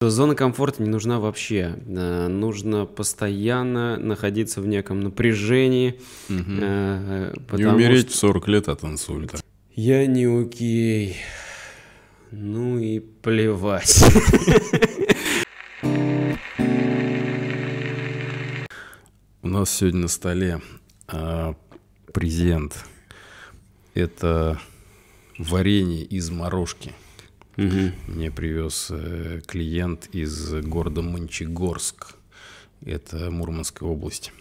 Зона комфорта не нужна вообще. Э, нужно постоянно находиться в неком напряжении. Угу. Не умереть в что... 40 лет от инсульта. Я не окей. Ну и плевать. У нас сегодня на столе э, презент это варенье из морожки. Угу. Мне привез э, клиент из города Мончегорск. Это Мурманская область.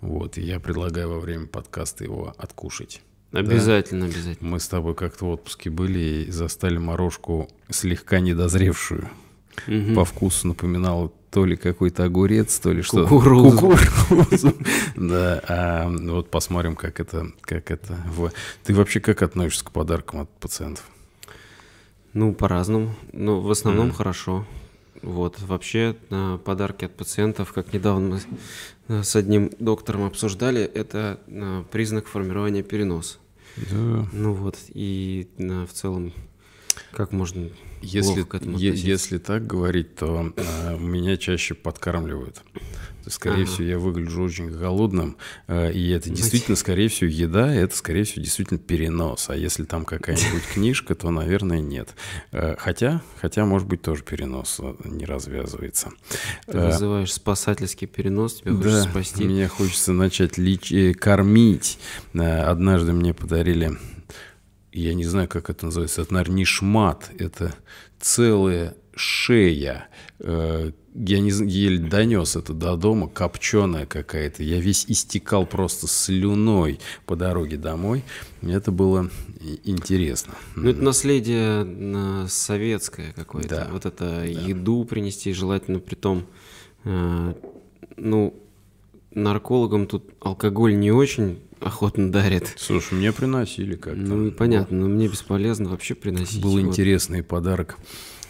Вот, и я предлагаю во время подкаста его откушать. Обязательно, да? обязательно. Мы с тобой как-то в отпуске были и застали морожку слегка недозревшую. Угу. По вкусу напоминала то ли какой-то огурец, то ли что. Кукурузу. Кукурузу. Да, а вот посмотрим, как это, как это. Ты вообще как относишься к подаркам от пациентов? Ну, по-разному. но ну, в основном хорошо. Вот, вообще а, подарки от пациентов, как недавно мы с одним доктором обсуждали, это а, признак формирования переноса. Да. Ну вот, и а, в целом, как можно если, к этому е- если так говорить, то э, меня чаще подкармливают. То, скорее ага. всего, я выгляжу очень голодным, э, и это действительно, скорее всего, еда, это, скорее всего, действительно перенос. А если там какая-нибудь книжка, то, наверное, нет. Э, хотя, хотя, может быть, тоже перенос э, не развязывается. Ты э, называешь спасательский перенос, тебе да, хочется спасти. Мне хочется начать лич... Э, кормить. Однажды мне подарили я не знаю, как это называется, это, наверное, не шмат, это целая шея. Э, я не, еле донес это до дома, копченая какая-то. Я весь истекал просто слюной по дороге домой. Это было интересно. Ну, это наследие советское какое-то. Да. Вот это да. еду принести, желательно при том, э, ну, наркологам тут алкоголь не очень охотно дарит. Слушай, мне приносили как-то. Ну, понятно, но мне бесполезно вообще приносить. Был вот. интересный подарок.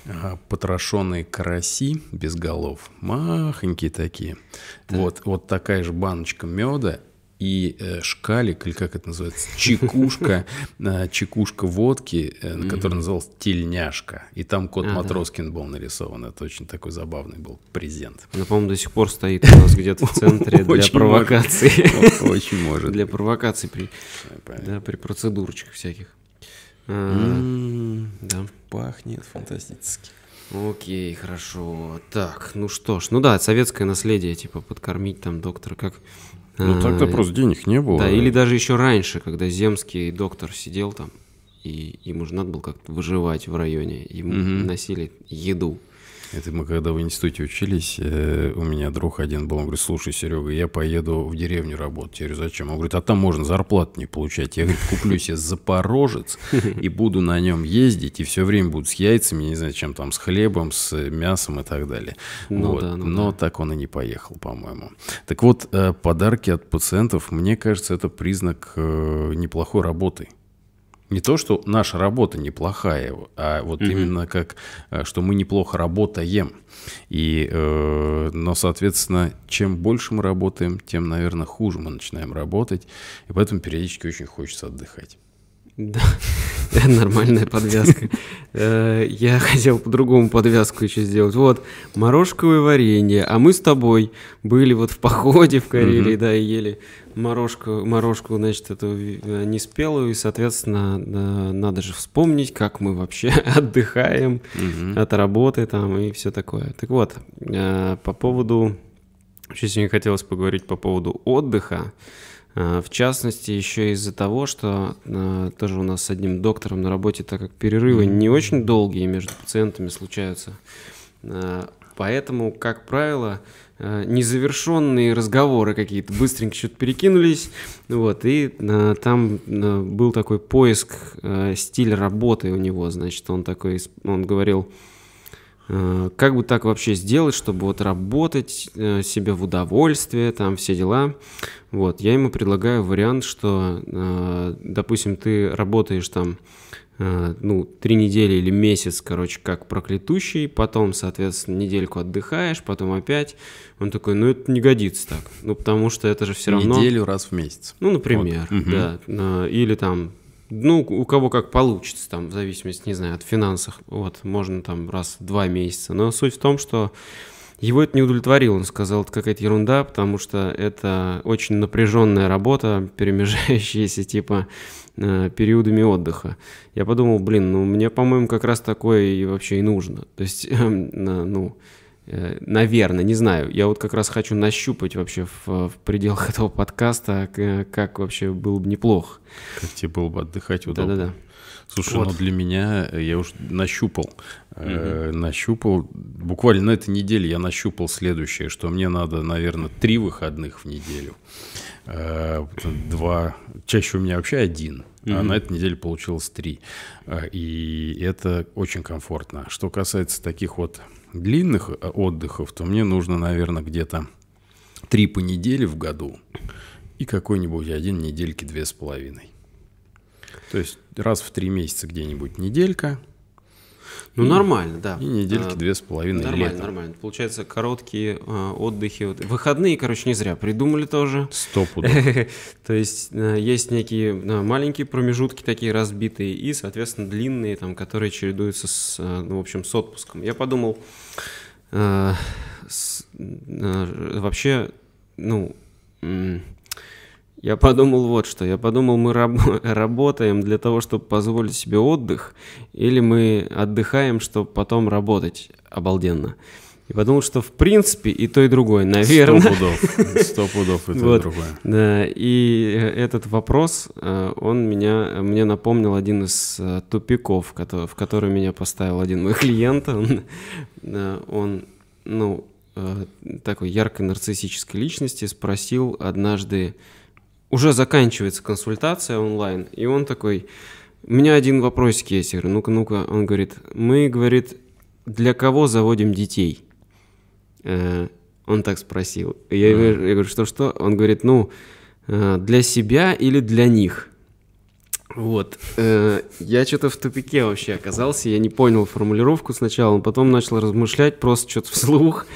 А, Потрошенные караси без голов. Махонькие такие. Да. Вот, вот такая же баночка меда и э, шкалик, или как это называется, чекушка, э, чекушка водки, э, которая называлась тельняшка. И там кот а, Матроскин был нарисован. Это очень такой забавный был презент. Я, по-моему, до сих пор стоит у нас где-то в центре для провокаций. Очень может. Для провокаций при при процедурочках всяких. А, м-м-м. Да. Пахнет фантастически. Окей, хорошо. Так, ну что ж, ну да, советское наследие, типа подкормить там доктора, как ну а, тогда а, просто денег не было. Да, или даже еще раньше, когда земский доктор сидел там, и ему же надо было как-то выживать в районе, ему угу. носили еду. Это мы когда в институте учились, э, у меня друг один был, он говорит, слушай, Серега, я поеду в деревню работать. Я говорю, зачем? Он говорит, а там можно зарплату не получать. Я говорю, куплю себе запорожец и буду на нем ездить, и все время буду с яйцами, не знаю, чем там, с хлебом, с мясом и так далее. Ну, вот. да, ну, Но да. так он и не поехал, по-моему. Так вот, э, подарки от пациентов, мне кажется, это признак э, неплохой работы не то, что наша работа неплохая, а вот mm-hmm. именно как, э, что мы неплохо работаем. И, э, но, соответственно, чем больше мы работаем, тем, наверное, хуже мы начинаем работать. И поэтому периодически очень хочется отдыхать. Да, это нормальная подвязка. Э, я хотел по-другому подвязку еще сделать. Вот, морожковое варенье, а мы с тобой были вот в походе в Карелии, да, и ели морожку, морожку, значит, эту а, неспелую, и, соответственно, надо же вспомнить, как мы вообще отдыхаем от работы там и все такое. Так вот, э, по поводу... Вообще сегодня хотелось поговорить по поводу отдыха. Э, в частности, еще из-за того, что э, тоже у нас с одним доктором на работе, так как перерывы не очень долгие между пациентами случаются, э, Поэтому, как правило, незавершенные разговоры какие-то быстренько что-то перекинулись. Вот, и там был такой поиск а, стиля работы у него. Значит, он такой, он говорил, Э, как бы так вообще сделать, чтобы вот работать э, себе в удовольствие, там все дела. Вот, я ему предлагаю вариант, что, э, допустим, ты работаешь там, ну, три недели или месяц, короче, как проклятущий, потом, соответственно, недельку отдыхаешь, потом опять. Он такой, ну, это не годится так, ну, потому что это же все равно... Неделю раз в месяц. Ну, например, вот. да. Или там ну, у кого как получится, там, в зависимости, не знаю, от финансов, вот, можно там раз в два месяца. Но суть в том, что его это не удовлетворило, он сказал, это какая-то ерунда, потому что это очень напряженная работа, перемежающаяся типа э, периодами отдыха. Я подумал, блин, ну мне, по-моему, как раз такое и вообще и нужно. То есть, э, ну, Э, наверное, не знаю. Я вот как раз хочу нащупать вообще в, в пределах этого подкаста, как, как вообще было бы неплохо. Как тебе было бы отдыхать удобно. Да-да-да. Слушай, ну вот. ну для меня э, я уже нащупал, угу. э, нащупал буквально на этой неделе я нащупал следующее, что мне надо, наверное, три выходных в неделю, э, два, чаще у меня вообще один, угу. а на этой неделе получилось три, э, и это очень комфортно. Что касается таких вот длинных э, отдыхов, то мне нужно, наверное, где-то три по неделе в году и какой-нибудь один недельки две с половиной. То есть раз в три месяца где-нибудь неделька – ну, и, нормально, да. И недельки а, две с половиной Нормально, лета. нормально. Получается, короткие а, отдыхи. Вот. Выходные, короче, не зря придумали тоже. Сто То есть э, есть некие маленькие промежутки такие разбитые и, соответственно, длинные, там, которые чередуются с, ну, в общем, с отпуском. Я подумал, вообще, ну... Я подумал вот что. Я подумал, мы раб работаем для того, чтобы позволить себе отдых, или мы отдыхаем, чтобы потом работать обалденно. И подумал, что в принципе и то, и другое, наверное. Сто пудов. Сто пудов и то, вот. и другое. Да, и э, этот вопрос, э, он меня, мне напомнил один из э, тупиков, в который меня поставил один мой клиент. Он, он ну, такой яркой нарциссической личности спросил однажды, уже заканчивается консультация онлайн, и он такой, у меня один вопросик есть, я говорю, ну-ка, ну-ка, он говорит, мы, говорит, для кого заводим детей? Э, он так спросил. Я, mm. я говорю, что-что? Он говорит, ну, э, для себя или для них? Вот. Э, я что-то в тупике вообще оказался, я не понял формулировку сначала, но потом начал размышлять просто что-то вслух.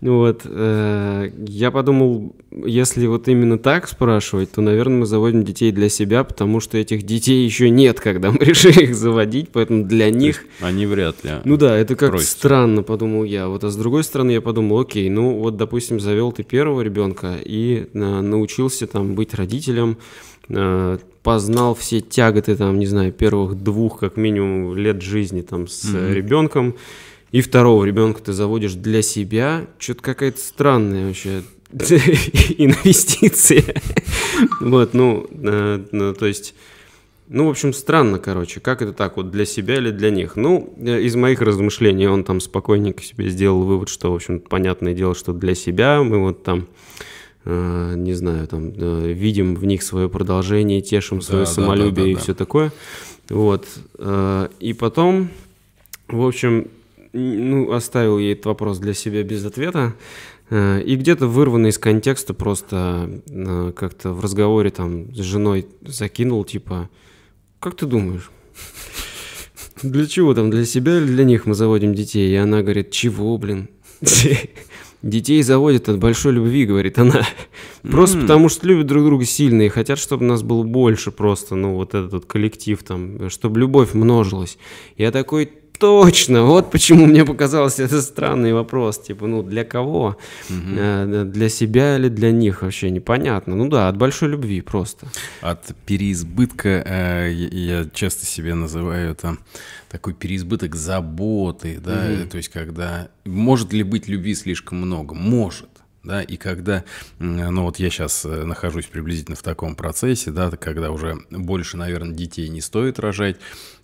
Вот. Э, я подумал, если вот именно так спрашивать, то, наверное, мы заводим детей для себя, потому что этих детей еще нет, когда мы решили их заводить, поэтому для них... Они вряд ли. Ну да, это как Просится. странно, подумал я. Вот, а с другой стороны, я подумал, окей, ну вот, допустим, завел ты первого ребенка и э, научился там быть родителем, э, познал все тяготы, там, не знаю, первых двух, как минимум, лет жизни там с mm-hmm. ребенком, и второго ребенка ты заводишь для себя. Что-то какая-то странная вообще инвестиция. Вот, ну, э, ну, то есть... Ну, в общем, странно, короче, как это так, вот для себя или для них? Ну, э, из моих размышлений он там спокойненько себе сделал вывод, что, в общем, понятное дело, что для себя мы вот там э, не знаю, там, э, видим в них свое продолжение, тешим свое да, самолюбие да, да, да, и все такое. Вот. и потом, в общем, ну, оставил я этот вопрос для себя без ответа. Э, и где-то вырванный из контекста просто э, как-то в разговоре там с женой закинул, типа, как ты думаешь? Для чего там? Для себя или для них мы заводим детей? И она говорит, чего, блин? Детей заводят от большой любви, говорит она. Просто потому что любят друг друга сильно и хотят, чтобы нас было больше просто, ну, вот этот коллектив там, чтобы любовь множилась. Я такой, Точно, вот почему мне показался это странный вопрос, типа, ну, для кого? Угу. Для себя или для них вообще непонятно. Ну да, от большой любви просто. От переизбытка, э, я часто себе называю это такой переизбыток заботы, да, угу. то есть когда... Может ли быть любви слишком много? Может да, и когда, ну вот я сейчас э, нахожусь приблизительно в таком процессе, да, когда уже больше, наверное, детей не стоит рожать,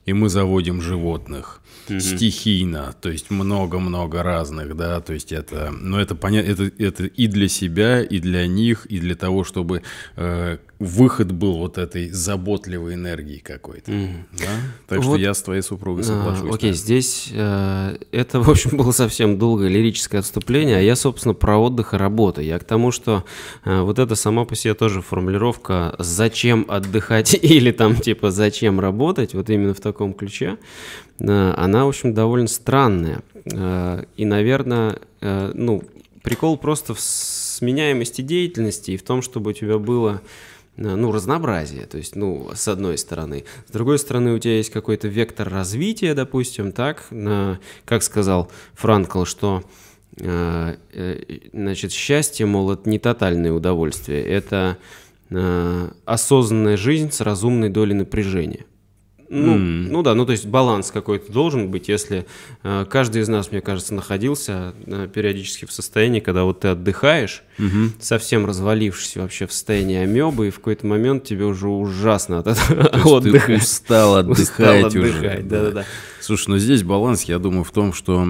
и мы заводим животных угу. стихийно, то есть много-много разных, да, то есть это, но ну, это понятно, это, это и для себя, и для них, и для того, чтобы э, выход был вот этой заботливой энергии какой-то. Mm. Да? Так вот, что я с твоей супругой а, соглашусь. Окей, да. здесь э, это, в общем, было совсем долгое лирическое отступление, а я, собственно, про отдых и работу. Я к тому, что э, вот это сама по себе тоже формулировка «зачем отдыхать» или там типа «зачем работать», вот именно в таком ключе, э, она, в общем, довольно странная. Э, и, наверное, э, ну, прикол просто в сменяемости деятельности и в том, чтобы у тебя было Э, ну, разнообразие, то есть, ну, с одной стороны. С другой стороны, у тебя есть какой-то вектор развития, допустим, так, на, э, как сказал Франкл, что э, э, значит, счастье, мол, это не тотальное удовольствие, это э, осознанная жизнь с разумной долей напряжения. Ну, mm. ну да, ну то есть баланс какой-то должен быть, если э, каждый из нас, мне кажется, находился э, периодически в состоянии, когда вот ты отдыхаешь, mm-hmm. совсем развалившись вообще в состоянии амебы, и в какой-то момент тебе уже ужасно от этого отдыха. Ты устал отдыхать, устал отдыхать уже. Да-да-да. Слушай, ну здесь баланс, я думаю, в том, что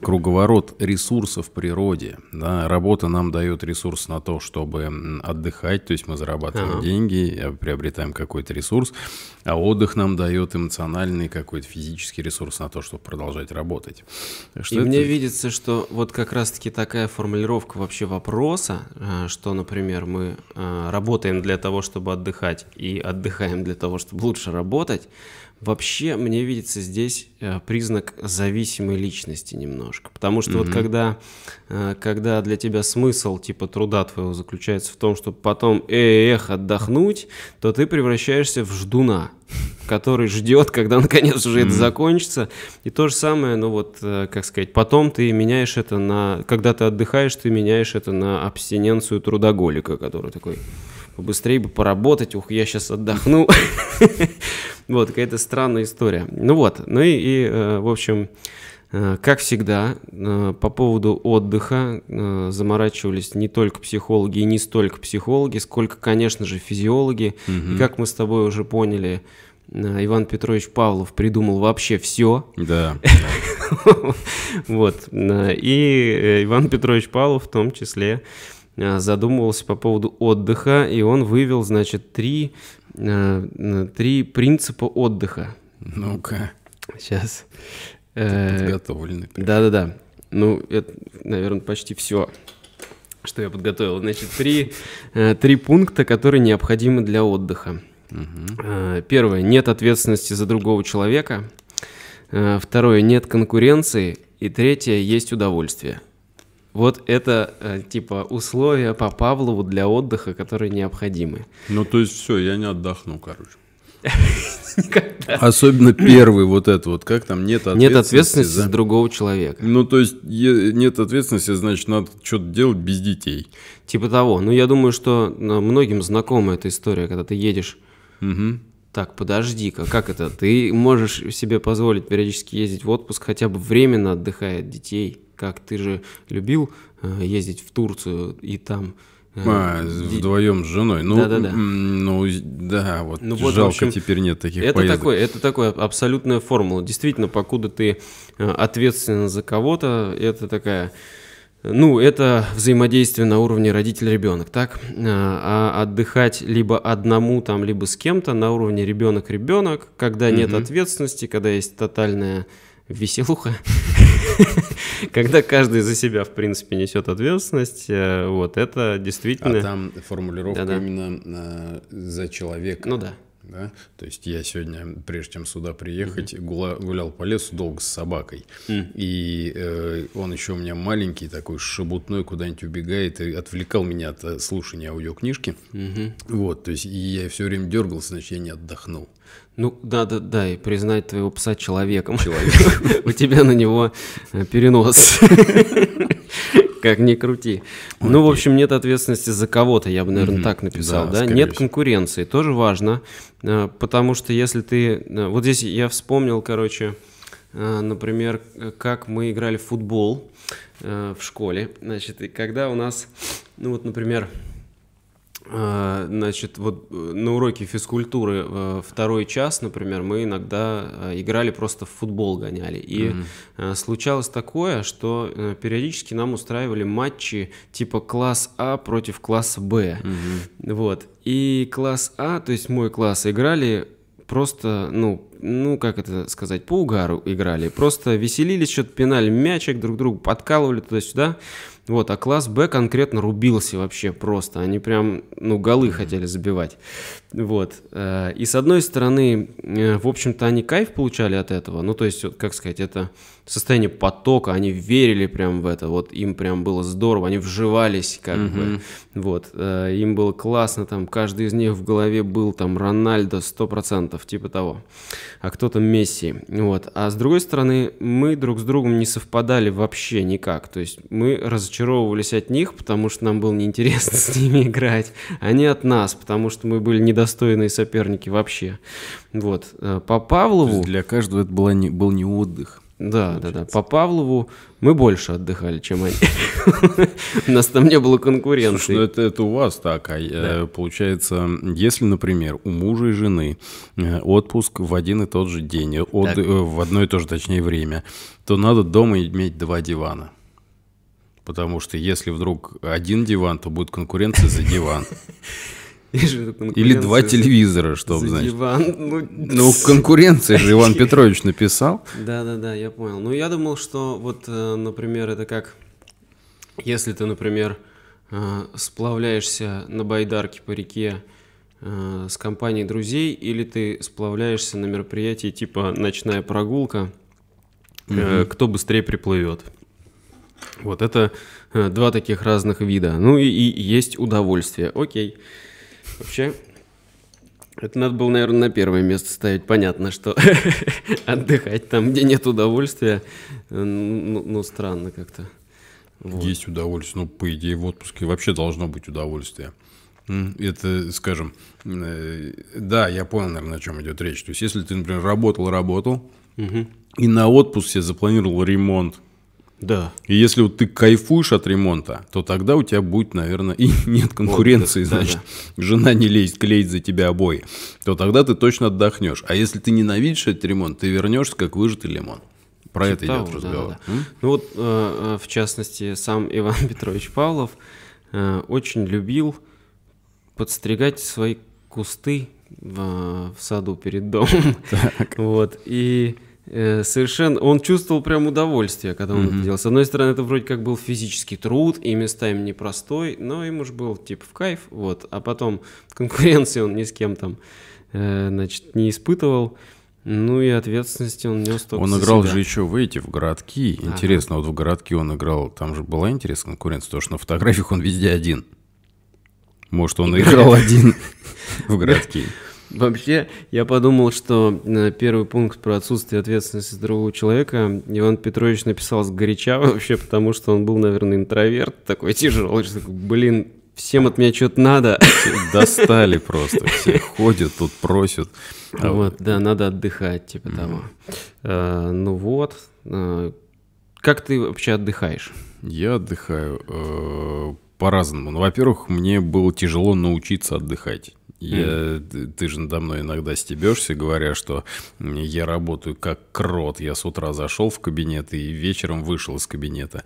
круговорот ресурсов в природе. Да, работа нам дает ресурс на то, чтобы отдыхать, то есть мы зарабатываем ага. деньги, э, приобретаем какой-то ресурс, а отдых нам дает эмоциональный какой-то физический ресурс на то, чтобы продолжать работать. Что И это... мне видится, что вот как раз-таки такая формулировка вообще вопроса, э, что, например, мы э, работаем для того, чтобы отдыхать, и отдыхаем для того, чтобы лучше работать, Вообще, мне видится здесь э, признак зависимой личности немножко. Потому что mm-hmm. вот когда, э, когда для тебя смысл типа труда твоего заключается в том, чтобы потом эх, отдохнуть, то ты превращаешься в ждуна, который ждет, когда наконец уже mm-hmm. это закончится. И то же самое, ну вот, э, как сказать, потом ты меняешь это на... Когда ты отдыхаешь, ты меняешь это на абстиненцию трудоголика, который такой побыстрее бы поработать, ух, я сейчас отдохну. Вот, какая-то странная история. Ну вот, ну и, э, в общем, э, как всегда, э, по поводу отдыха заморачивались не только психологи и не столько психологи, сколько, конечно же, физиологи. как мы с тобой уже поняли, Иван Петрович Павлов придумал вообще все. Да. Вот. И Иван Петрович Павлов в том числе Э, задумывался по поводу отдыха, и он вывел, значит, три, э, три принципа отдыха. Ну-ка. Сейчас. Ты э, подготовленный. Да-да-да. Ну, это, наверное, почти все, что я подготовил. Значит, три, три пункта, которые необходимы для отдыха. Угу. Первое. Нет ответственности за другого человека. Второе. Нет конкуренции. И третье. Есть удовольствие. Вот это, э, типа, условия по Павлову для отдыха, которые необходимы. Ну, то есть все, я не отдохну, короче. Никогда. Особенно первый вот это вот, как там нет ответственности. Нет ответственности за... другого человека. Ну, то есть нет ответственности, значит, надо что-то делать без детей. Типа того. Ну, я думаю, что ну, многим знакома эта история, когда ты едешь. Угу. Так, подожди-ка, как это? Ты можешь себе позволить периодически ездить в отпуск, хотя бы временно отдыхая от детей как ты же любил э, ездить в Турцию и там э, а, вдвоем с женой. Ну, да, да, да. Ну, да, вот, ну, вот жалко, общем, теперь нет таких это поездок. Такой, это такая абсолютная формула. Действительно, покуда ты э, ответственен за кого-то, это такая... Ну, это взаимодействие на уровне родитель-ребенок, так? А отдыхать либо одному там, либо с кем-то на уровне ребенок-ребенок, когда нет угу. ответственности, когда есть тотальная веселуха. когда каждый за себя, в принципе, несет ответственность, э, вот это действительно... А там формулировка именно э, за человека. Ну да. Да? То есть я сегодня, прежде чем сюда приехать, mm-hmm. гулял по лесу долго с собакой. mm И э, он еще у меня маленький, такой шебутной, куда-нибудь убегает, и отвлекал меня от э, слушания аудиокнижки. mm Вот, то есть и я все время дергался, значит, я не отдохнул. Ну, да, да, да, и признать твоего пса человеком. Человеком. У тебя на него э, перенос. Как ни крути. Ой, ну, в общем, нет ответственности за кого-то, я бы, наверное, угу. так написал, да? да? Нет всего. конкуренции, тоже важно, э, потому что если ты... Э, вот здесь я вспомнил, короче, э, например, как мы играли в футбол в школе, значит, и когда у нас, ну вот, например, а, значит, вот э, на уроке физкультуры э, второй час, например, мы иногда э, играли просто в футбол, гоняли. И mm-hmm. случалось такое, что периодически нам устраивали матчи типа класс А против класса Б. Mm-hmm. Вот. И класс А, то есть мой класс, играли просто, ну, ну, как это сказать, по угару играли. Просто веселились, что-то пинали мячик, друг другу подкалывали туда-сюда. Вот, а класс Б конкретно рубился вообще просто. Они прям, ну, голы хотели забивать. Вот. Э, и с одной стороны, э, в общем-то, они кайф получали от этого. Ну, то есть, как сказать, это состояние потока, они верили прям в это, вот им прям было здорово, они вживались как mm бы. Вот. Э, им было классно, там, каждый из них в голове был там Рональдо 100%, типа того. А кто-то Месси. Вот. А с другой стороны, мы друг с другом не совпадали вообще никак. То есть, мы разочаровывались от них, потому что нам было неинтересно с ними играть. Они а от нас, потому что мы были не недостойные соперники вообще. Вот. Э, по Павлову... для каждого это была не, был не отдых. Да, получается. да, да. По Павлову мы больше отдыхали, чем они. У нас там не было конкуренции. Слушай, ну это, это у вас так. А э, получается, если, например, у мужа и жены э, отпуск в один и тот же день, в одно и то же, точнее, время, то надо дома иметь два дивана. Потому что если вдруг один диван, то будет конкуренция за диван. Или два телевизора, чтобы, знать. Ну, ну конкуренция же Иван Петрович написал. Да-да-да, я понял. Ну, я думал, что вот, э, например, это как... Если ты, например, э, сплавляешься на байдарке по реке э, с компанией друзей, или ты сплавляешься на мероприятии типа «Ночная прогулка», кто быстрее приплывет. Вот это два таких разных вида. Ну и, и есть удовольствие. Окей. Вообще, это надо было, наверное, на первое место ставить. Понятно, что отдыхать там, где нет удовольствия, э, ну, ну, ну странно как-то. Вот. Есть удовольствие. Ну, по идее, в отпуске вообще должно быть удовольствие. Это, скажем, э, да, я понял, наверное, о чем идет речь. То есть, если ты, например, работал, работал, угу. и на отпуск себе запланировал ремонт, да. И если вот ты кайфуешь от ремонта, то тогда у тебя будет, наверное, и нет конкуренции, вот, да, значит, да, да. жена не лезет клеить за тебя обои, то тогда ты точно отдохнешь. А если ты ненавидишь этот ремонт, ты вернешься как выжатый лимон. Про Чуть типа это того, идет разговор. да, да. Ну вот, э, э в частности, сам Иван Петрович Павлов э, очень любил подстригать свои кусты в, э, в саду перед домом. Так. Вот. И Э, совершенно... Он чувствовал прям удовольствие, когда он mm-hmm. это делал. С одной стороны, это вроде как был физический труд и местами непростой, но ему же был типа в кайф, вот. А потом конкуренции он ни с кем там, э, значит, не испытывал. Ну и ответственности он нес только Он играл себя. же еще, выйти в городки. Ага. Интересно, вот в городки он играл, там же была интересная конкуренция, потому что на фотографиях он везде один. Может, он играл один в городки. Вообще, я подумал, что э, первый пункт про отсутствие ответственности другого человека Иван Петрович написал с горяча вообще, потому что он был, наверное, интроверт такой тяжелый, что такой, блин, всем от меня что-то надо. Все достали просто, все ходят тут, просят. А вот, да, надо отдыхать, типа того. Э, ну вот, э, как ты вообще отдыхаешь? Я отдыхаю по-разному. Ну, во-первых, мне было тяжело научиться отдыхать. Я, mm. Э, ты же надо мной иногда стебешься, говоря, что я работаю как крот. Я с утра зашел в кабинет и вечером вышел из кабинета.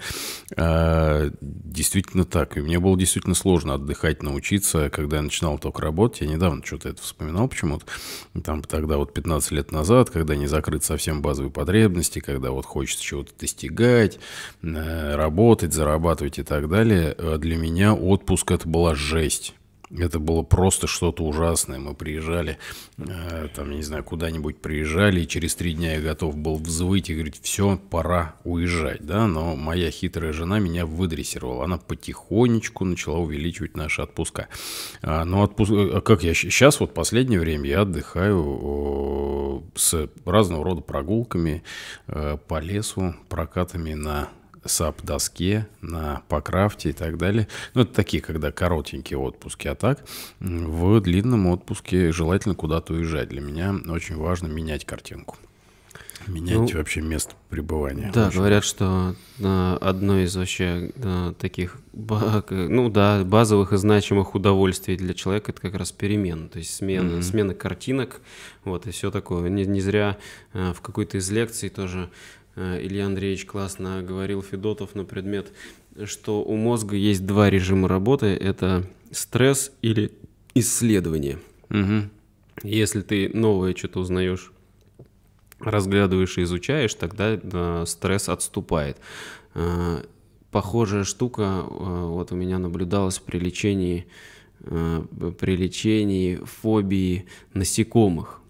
А, действительно так. И мне было действительно сложно отдыхать, научиться. Когда я начинал только работать, я недавно что-то это вспоминал почему-то. Там тогда вот 15 лет назад, когда не закрыты совсем базовые потребности, когда вот хочется чего-то достигать, э, работать, зарабатывать и так далее. Э, для меня отпуск это была жесть. Это было просто что-то ужасное. Мы приезжали, э, там, я не знаю, куда-нибудь приезжали, и через три дня я готов был взвыть и говорить, все, пора уезжать, да, но моя хитрая жена меня выдрессировала. Она потихонечку начала увеличивать наши отпуска. А, но ну, отпуск... Э, а как я сейчас, вот последнее время я отдыхаю с разного рода прогулками э, по лесу, прокатами на SAP-доске, на покрафте и так далее. Ну, это такие, когда коротенькие отпуски, а так в длинном отпуске желательно куда-то уезжать. Для меня очень важно менять картинку. Менять ну, вообще место пребывания. Да, очень. говорят, что э, одно из вообще э, таких, ну да, базовых и значимых удовольствий для человека это как раз перемен, то есть смена, mm-hmm. смена картинок, вот и все такое. Не, не зря э, в какой-то из лекций тоже Э, Илья Андреевич классно говорил Федотов на предмет, что у мозга есть два режима работы. Это стресс или исследование. Угу. Если ты новое что-то узнаешь, разглядываешь и изучаешь, тогда да, стресс отступает. Э, похожая штука э, вот у меня наблюдалась при лечении при лечении фобии насекомых.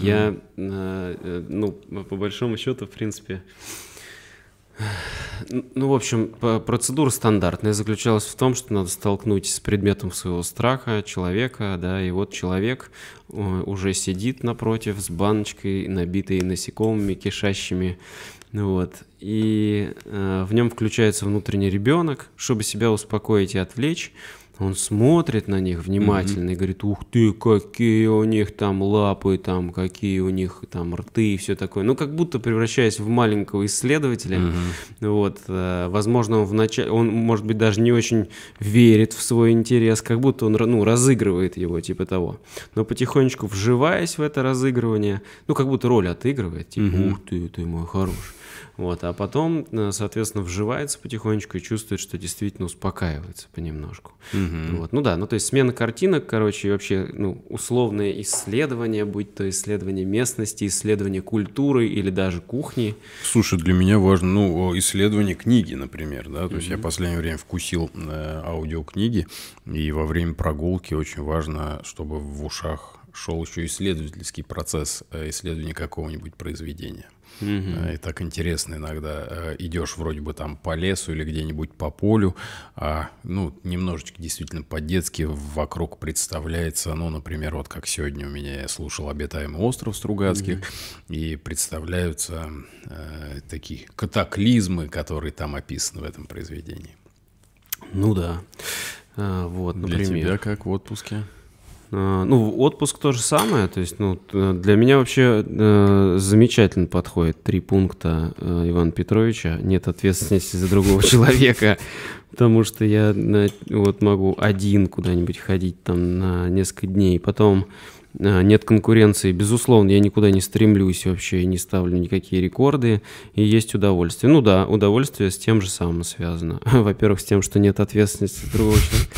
Я, э, э, ну, по большому счету, в принципе, ну, ну в общем, процедура стандартная заключалась в том, что надо столкнуть с предметом своего страха человека, да, и вот человек э, уже сидит напротив с баночкой, набитой насекомыми, кишащими, ну вот, и э, в нем включается внутренний ребенок, чтобы себя успокоить и отвлечь, он смотрит на них внимательно mm-hmm. и говорит, ух ты, какие у них там лапы, там какие у них там рты и все такое. Ну, как будто превращаясь в маленького исследователя. Mm-hmm. Вот, э, возможно, он вначале, он, может быть, даже не очень верит в свой интерес, как будто он, ну, разыгрывает его, типа того. Но потихонечку вживаясь в это разыгрывание, ну, как будто роль отыгрывает, типа, mm-hmm. ух ты, ты мой хороший. Вот, а потом, э, соответственно, вживается потихонечку и чувствует, что действительно успокаивается понемножку. Угу. Вот. Ну да, ну то есть смена картинок, короче, и вообще ну, условное исследование, будь то исследование местности, исследование культуры или даже кухни. Слушай, для меня важно, ну, исследование книги, например, да, то угу. есть я в последнее время вкусил э, аудиокниги, и во время прогулки очень важно, чтобы в ушах шел еще исследовательский процесс э, исследования какого-нибудь произведения. Угу. И так интересно иногда. Э, идешь вроде бы там по лесу или где-нибудь по полю, а, ну, немножечко действительно по-детски вокруг представляется, ну, например, вот как сегодня у меня я слушал «Обитаемый остров» Стругацких, угу. и представляются э, такие катаклизмы, которые там описаны в этом произведении. Ну да. А, вот, например. Для тебя как в отпуске? А, ну, отпуск то же самое, то есть, ну, э, для меня вообще э, замечательно подходит три пункта э, Ивана Петровича. Нет ответственности за другого человека, потому что я на, вот могу один куда-нибудь ходить там на несколько дней, потом э, нет конкуренции. Безусловно, я никуда не стремлюсь вообще, не ставлю никакие рекорды, и есть удовольствие. Ну да, удовольствие с тем же самым связано. Во-первых, с тем, что нет ответственности за другого человека.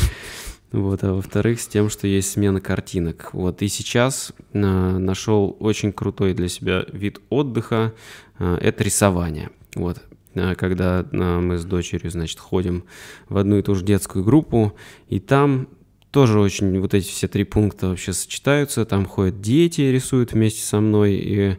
Вот, а во-вторых, с тем, что есть смена картинок. Вот, и сейчас э, нашел очень крутой для себя вид отдыха. Э, это рисование. Вот, э, когда э, мы с дочерью, значит, ходим в одну и ту же детскую группу, и там тоже очень вот эти все три пункта вообще сочетаются, там ходят дети, рисуют вместе со мной, и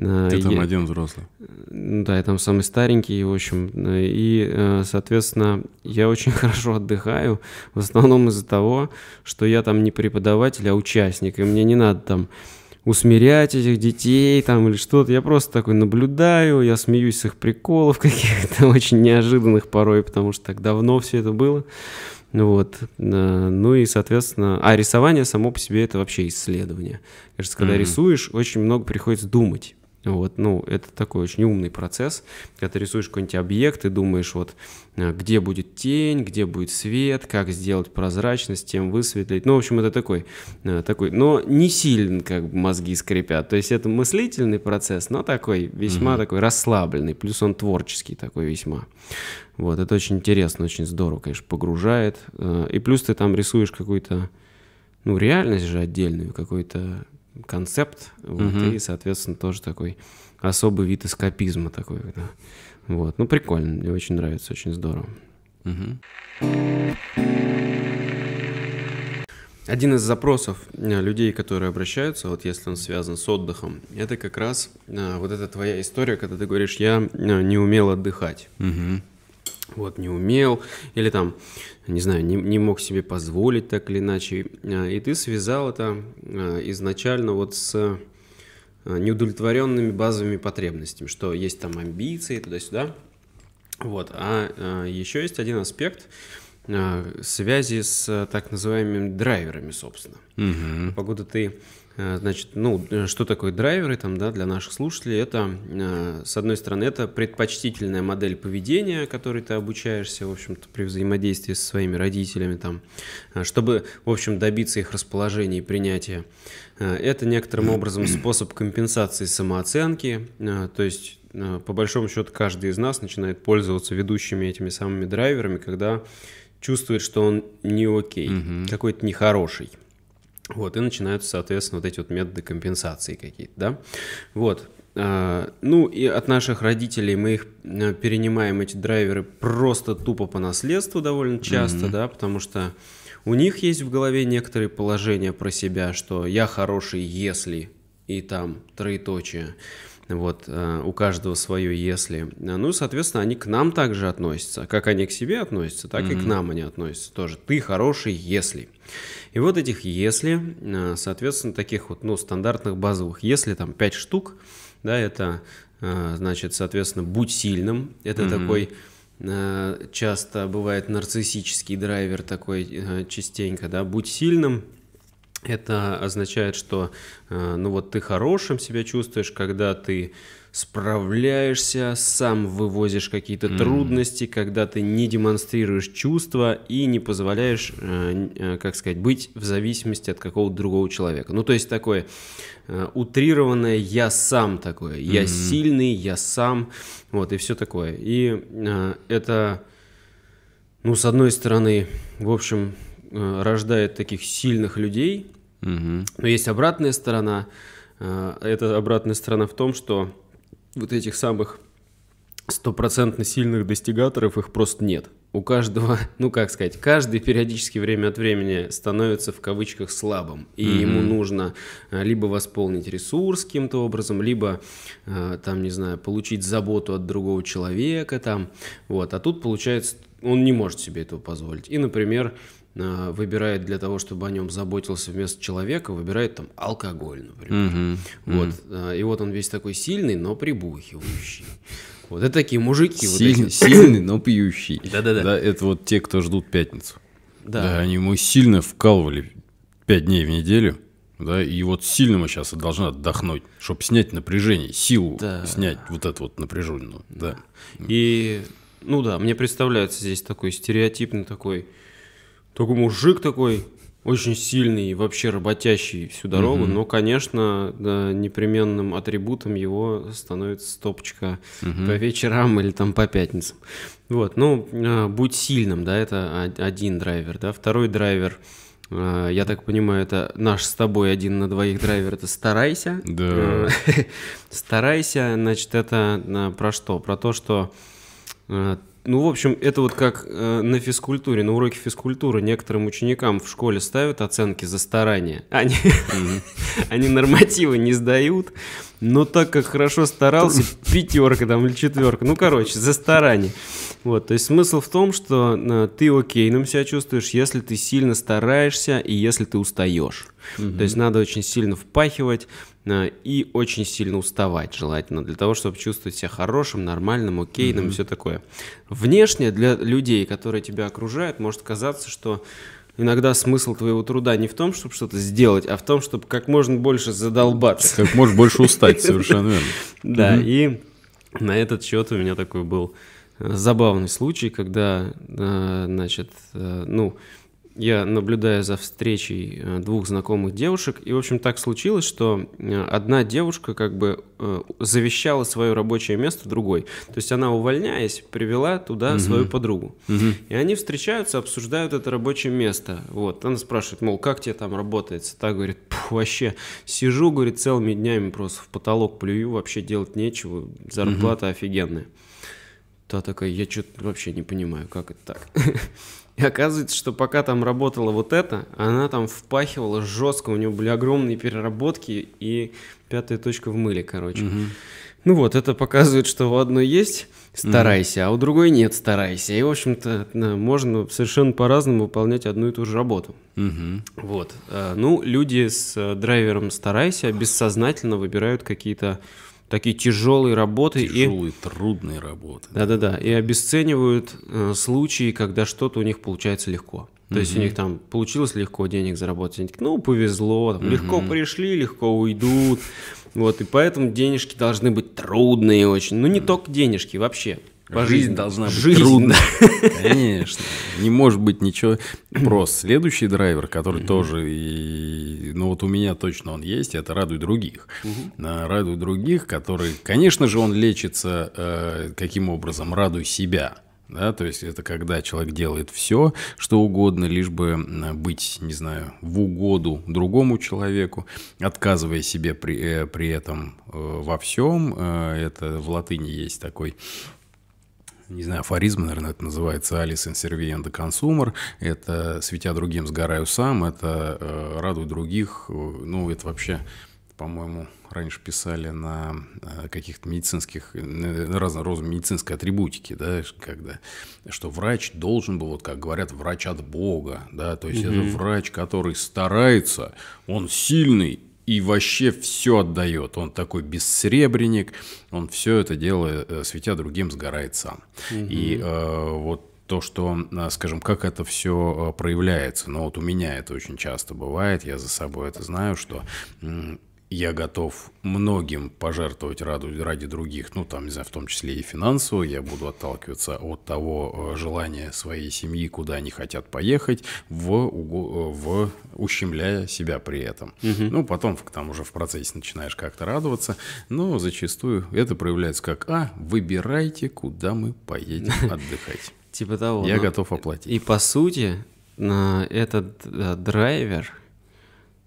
Э, Ты там я... один взрослый. Да, я там самый старенький, в общем. Э, и, э, соответственно, я очень хорошо отдыхаю, в основном из-за того, что я там не преподаватель, а участник, и мне не надо там усмирять этих детей там или что-то. Я просто такой наблюдаю, я смеюсь с их приколов каких-то очень неожиданных порой, потому что так давно все это было. Вот. Ну и, соответственно... А рисование само по себе это вообще исследование. Кажется, когда mm-hmm. рисуешь, очень много приходится думать вот, ну, это такой очень умный процесс, когда ты рисуешь какой-нибудь объект и думаешь, вот, э, где будет тень, где будет свет, как сделать прозрачность, тем высветлить. Ну, в общем, это такой, э, такой, но не сильно как бы мозги скрипят. То есть это мыслительный процесс, но такой весьма угу. такой расслабленный, плюс он творческий такой весьма. Вот, это очень интересно, очень здорово, конечно, погружает. Э, и плюс ты там рисуешь какую-то, ну, реальность же отдельную, какой-то концепт, вот, угу. и, соответственно, тоже такой особый вид эскапизма такой. Да. Вот, ну прикольно, мне очень нравится, очень здорово. Угу. Один из запросов э, людей, которые обращаются, вот если он связан с отдыхом, это как раз э, вот эта твоя история, когда ты говоришь, я э, не умел отдыхать. Угу вот, не умел, или там, не знаю, не, не мог себе позволить так или иначе. А, и ты связал это а, изначально вот с а, неудовлетворенными базовыми потребностями, что есть там амбиции туда-сюда. Вот. А еще есть один аспект связи с так называемыми драйверами, собственно. Угу. Покуда ты Э, значит, ну, э, что такое драйверы там, да, для наших слушателей? Это, э, с одной стороны, это предпочтительная модель поведения, которой ты обучаешься, в общем-то, при взаимодействии со своими родителями там, чтобы, в общем, добиться их расположения и принятия. Это некоторым образом способ компенсации самооценки, то есть по большому счету каждый из нас начинает пользоваться ведущими этими самыми драйверами, когда чувствует, что он не окей, угу. какой-то нехороший. Вот, и начинаются, соответственно, вот эти вот методы компенсации какие-то, да. Вот, а, ну и от наших родителей мы их а, перенимаем, эти драйверы, просто тупо по наследству довольно часто, mm-hmm. да, потому что у них есть в голове некоторые положения про себя, что я хороший, если, и там троеточие, вот, а, у каждого свое если. Ну, соответственно, они к нам также относятся, как они к себе относятся, так mm-hmm. и к нам они относятся тоже. Ты хороший, если. И вот этих «если», э, соответственно, таких вот, ну, стандартных базовых «если», там, 5 штук, да, это, э, значит, соответственно, «будь сильным», это mm-hmm. такой э, часто бывает нарциссический драйвер такой частенько, да, будь сильным, это означает, что ну вот ты хорошим себя чувствуешь, когда ты справляешься, сам вывозишь какие-то mm. трудности, когда ты не демонстрируешь чувства и не позволяешь, э, э, как сказать, быть в зависимости от какого-то другого человека. Ну, то есть такое э, утрированное «я сам» такое, «я mm-hmm. сильный», «я сам», вот, и все такое. И это, ну, с одной стороны, в общем, рождает таких сильных людей, mm-hmm. но есть обратная сторона. эта обратная сторона в том, что вот этих самых стопроцентно сильных достигаторов, их просто нет. У каждого, ну как сказать, каждый периодически время от времени становится в кавычках слабым, и mm-hmm. ему нужно э, либо восполнить ресурс каким-то образом, либо э, там, не знаю, получить заботу от другого человека там, вот. А тут получается, он не может себе этого позволить. И, например, а, выбирает для того, чтобы о нем заботился вместо человека, выбирает там алкоголь, например. Угу, вот. Угу. И вот он весь такой сильный, но прибухивающий. Вот это такие мужики. Сильный, вот эти. сильный но пьющий. Да-да-да. это вот те, кто ждут пятницу. Да. да, они ему сильно вкалывали пять дней в неделю. Да, и вот сильно мы сейчас и должны отдохнуть, чтобы снять напряжение, силу да. снять вот эту вот напряженную. Да. да. И, ну да, мне представляется здесь такой стереотипный такой такой мужик такой, очень сильный, вообще работящий всю дорогу, mm но, конечно, да, непременным атрибутом его становится стопочка mm по вечерам или там по пятницам. Вот, ну, а, будь сильным, да, это один драйвер, да, второй драйвер, а, я так понимаю, это наш с тобой один на двоих драйвер, это старайся. Да. А, старайся, значит, это про что? Про то, что ну, в общем, это вот как э, на физкультуре, на уроке физкультуры некоторым ученикам в школе ставят оценки за старания. Они, они нормативы не сдают, но ну, так как хорошо старался, пятерка там или четверка. Ну, короче, за старание. Вот, то есть смысл в том, что э, ты окейным себя чувствуешь, если ты сильно стараешься и если ты устаешь. Угу. То есть надо очень сильно впахивать э, и очень сильно уставать, желательно, для того, чтобы чувствовать себя хорошим, нормальным, окейным угу. и все такое. Внешне для людей, которые тебя окружают, может казаться, что иногда смысл твоего труда не в том, чтобы что-то сделать, а в том, чтобы как можно больше задолбаться. Как можно больше устать, совершенно верно. Да, и на этот счет у меня такой был э, забавный случай, когда, э, значит, э, ну, я наблюдаю за встречей э, двух знакомых девушек, и, в общем, так случилось, что э, одна девушка как бы э, завещала свое рабочее место другой. То есть она, увольняясь, привела туда угу. свою подругу. Угу. И они встречаются, обсуждают это рабочее место. Вот, она спрашивает, мол, как тебе там работается? Та говорит, вообще, сижу, говорит, целыми днями просто в потолок плюю, вообще делать нечего, зарплата угу. офигенная. Та такая, я что-то вообще не понимаю, как это так. И оказывается, что пока там работала вот это, она там впахивала жестко, у нее были огромные переработки и пятая точка в мыле, короче. Угу. Ну вот, это показывает, что у одной есть старайся, mm а у другой нет старайся. И, в общем-то, можно совершенно по-разному выполнять одну и ту же работу. mm Вот. А, ну, люди с э, драйвером старайся бессознательно выбирают какие-то такие тяжелые работы. Тяжелые, и... трудные работы. Да-да-да, и обесценивают э, случаи, когда что-то у них получается легко. То угу. есть у них там получилось легко денег заработать. Они такие, ну, повезло, там, угу. легко пришли, легко уйдут. Вот, и поэтому денежки должны быть трудные очень. Ну, не только денежки, вообще. По жизнь должна быть жизнь. трудно. Конечно. Не может быть ничего просто. Следующий драйвер, который тоже, ну вот у меня точно он есть, это радует других. Радует других, которые, конечно же, он лечится э, каким образом? Радуй себя. Да, то есть это когда человек делает все, что угодно, лишь бы быть, не знаю, в угоду другому человеку, отказывая себе при, э, при этом э, во всем. Э, это в латыни есть такой не знаю, афоризм, наверное, это называется «Алис and Servienda Consumer». Это «Светя другим, сгораю сам», это э, «Радуй других». Э, ну, это вообще, по-моему, раньше писали на э, каких-то медицинских, э, на разного рода медицинской атрибутике, да, когда, что врач должен был, вот как говорят, врач от Бога, да, то есть угу. это врач, который старается, он сильный, и вообще все отдает. Он такой бессребренник, он все это дело, э, светя другим, сгорает сам. Угу. И э, вот то, что, э, скажем, как это все э, проявляется. Но вот у меня это очень часто бывает, я за собой это знаю, что я готов многим пожертвовать ради, ради других, ну там, не знаю, в том числе и финансово, я буду отталкиваться от того э, желания своей семьи, куда они хотят поехать, в, э, в ущемляя себя при этом. Угу. Ну, потом там уже в процессе начинаешь как-то радоваться, но зачастую это проявляется как, а, выбирайте, куда мы поедем отдыхать. Типа того. Я ну, готов оплатить. И по сути, этот э, драйвер,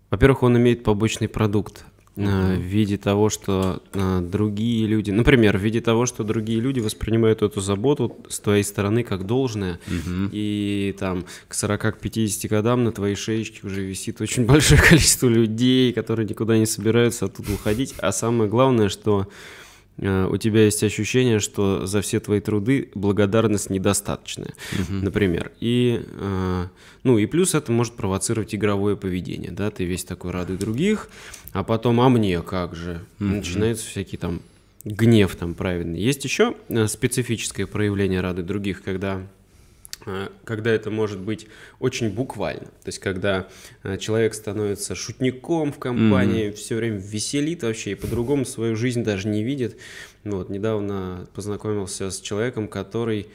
во-первых, он имеет побочный продукт Э, в виде того, что э, другие люди, например, в виде того, что другие люди воспринимают эту заботу с твоей стороны как должное, и там к 40-50 годам на твоей шеечке уже висит очень большое количество людей, которые никуда не собираются оттуда уходить, а самое главное, что Э, у тебя есть ощущение, что за все твои труды благодарность недостаточная, угу. например. И, э, ну, и плюс это может провоцировать игровое поведение, да, ты весь такой рады других, а потом, а мне как же? Угу. Начинаются всякие там гнев там правильный. Есть еще э, специфическое проявление рады других, когда Э, когда это может быть очень буквально. То есть, когда э, человек становится шутником в компании, mm-hmm. все время веселит вообще и по-другому свою жизнь даже не видит. Вот, недавно познакомился с человеком, который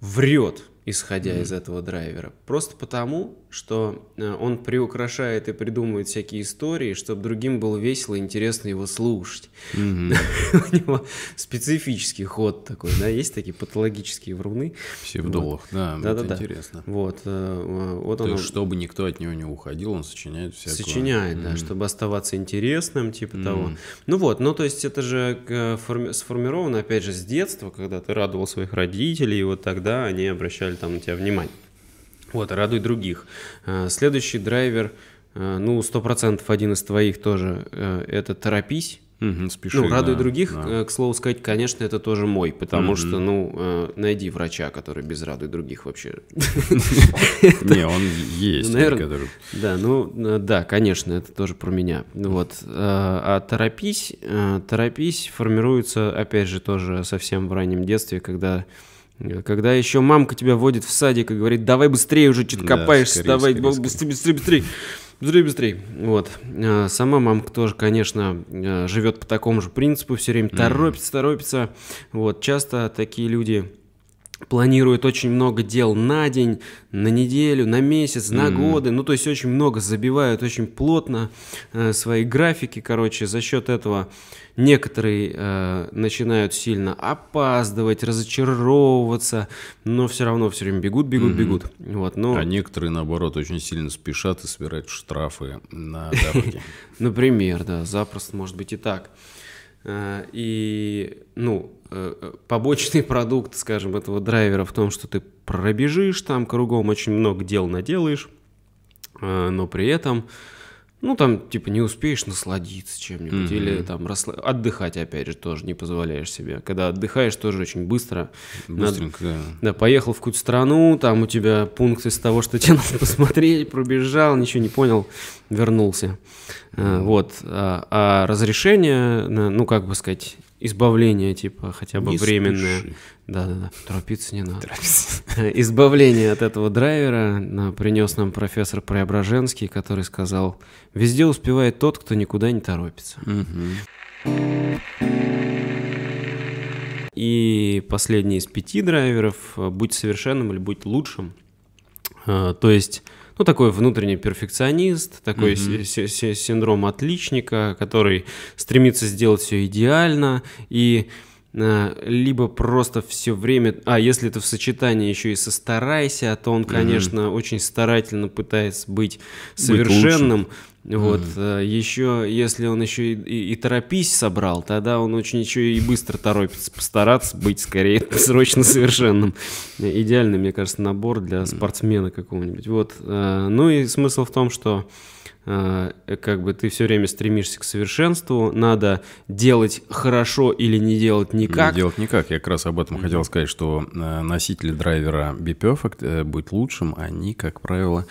врет, исходя mm-hmm. из этого драйвера. Просто потому, что э, он приукрашает и придумывает всякие истории, чтобы другим было весело и интересно его слушать. У него специфический ход такой, да, есть такие патологические вруны. Псевдолог, да, это интересно. Вот, э, э, вот он. Чтобы никто от него не уходил, он сочиняет всякое. Сочиняет, да, чтобы оставаться интересным, типа того. Ну вот, ну то есть это же сформировано, опять же, с детства, когда ты радовал своих родителей, и вот тогда они обращали там на тебя внимание. Вот, радуй других. Э, следующий драйвер, э, ну, сто процентов один из твоих тоже, э, это «Торопись». Угу, спеши, ну, радуй да, других, да. к слову сказать, конечно, это тоже мой, потому угу. что, ну, найди врача, который без радуй других вообще. Не, он есть, ну, который... Да, ну, да, конечно, это тоже про меня. Ну, вот. А торопись, торопись формируется, опять же, тоже совсем в раннем детстве, когда Э, когда еще мамка тебя водит в садик и говорит, давай быстрее уже, что-то да, копаешься, скорее, давай, скорее, быстрее, скорее. быстрее, быстрее. Быстрее, быстрее. Вот. Э, сама мамка тоже, конечно, э, живет по такому же принципу, все время торопится, mm торопится. Вот. Часто такие люди планируют очень много дел на день, на неделю, на месяц, на mm годы. Ну, то есть очень много забивают, очень плотно свои графики, короче, за счет этого Некоторые э, начинают сильно опаздывать, разочаровываться, но все равно все время бегут, бегут, mm-hmm. бегут. Вот, но... А некоторые, наоборот, очень сильно спешат и собирают штрафы на дороге. Например, да, запросто может быть и так. Э, и, ну, э, э, побочный продукт, скажем, этого драйвера в том, что ты пробежишь там кругом, очень много дел наделаешь, но при этом ну, там, типа, не успеешь насладиться чем-нибудь mm-hmm. или там расслаб... отдыхать, опять же, тоже не позволяешь себе. Когда отдыхаешь, тоже очень быстро. Быстренько, Надо... да. Да, поехал в какую-то страну, там у тебя пункт из того, что тебе надо посмотреть, пробежал, ничего не понял, вернулся. Э, вот. а, а разрешение, ну, как бы сказать, избавление, типа, хотя бы не временное. Да-да-да, торопиться не надо. Э, избавление от этого драйвера принес нам профессор Преображенский, который сказал, везде успевает тот, кто никуда не торопится. И последний из пяти драйверов э, – будь совершенным или будь лучшим. Э, то есть ну, такой внутренний перфекционист, такой mm-hmm. синдром отличника, который стремится сделать все идеально и э, либо просто все время, а если это в сочетании еще и со старайся, то он, конечно, mm-hmm. очень старательно пытается быть совершенным, быть вот mm-hmm. Э, еще, если он еще и, и, и торопись собрал, тогда он очень еще и быстро торопится, постараться быть скорее срочно совершенным. Идеальный, мне кажется, набор для спортсмена какого-нибудь. Вот. Э, ну и смысл в том, что э, как бы ты все время стремишься к совершенству, надо делать хорошо или не делать никак. Не делать никак. Я как раз об этом mm-hmm. хотел сказать, что носители драйвера B-Perfect будет лучшим, они, как правило,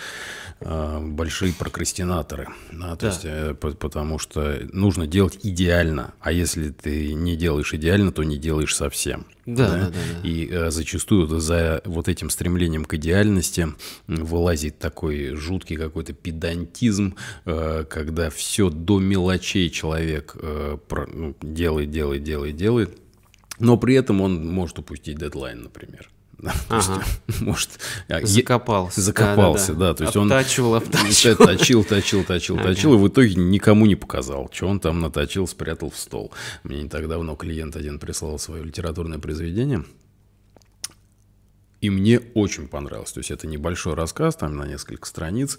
а, большие прокрастинаторы, да, то да. есть э, потому что нужно делать идеально, а если ты не делаешь идеально, то не делаешь совсем. Да, да? Да, да, да. И э, зачастую за вот этим стремлением к идеальности вылазит такой жуткий какой-то педантизм, э, когда все до мелочей человек ну, делает, делает, делает, делает, но при этом он может упустить дедлайн, например. Ага. Может, а, закопался. Закопался, да. То есть обтачивал, он обтачивал. Точил, точил, точил, ага. точил, и в итоге никому не показал, что он там наточил, спрятал в стол. Мне не так давно клиент один прислал свое литературное произведение. И мне очень понравилось. То есть это небольшой рассказ, там на несколько страниц.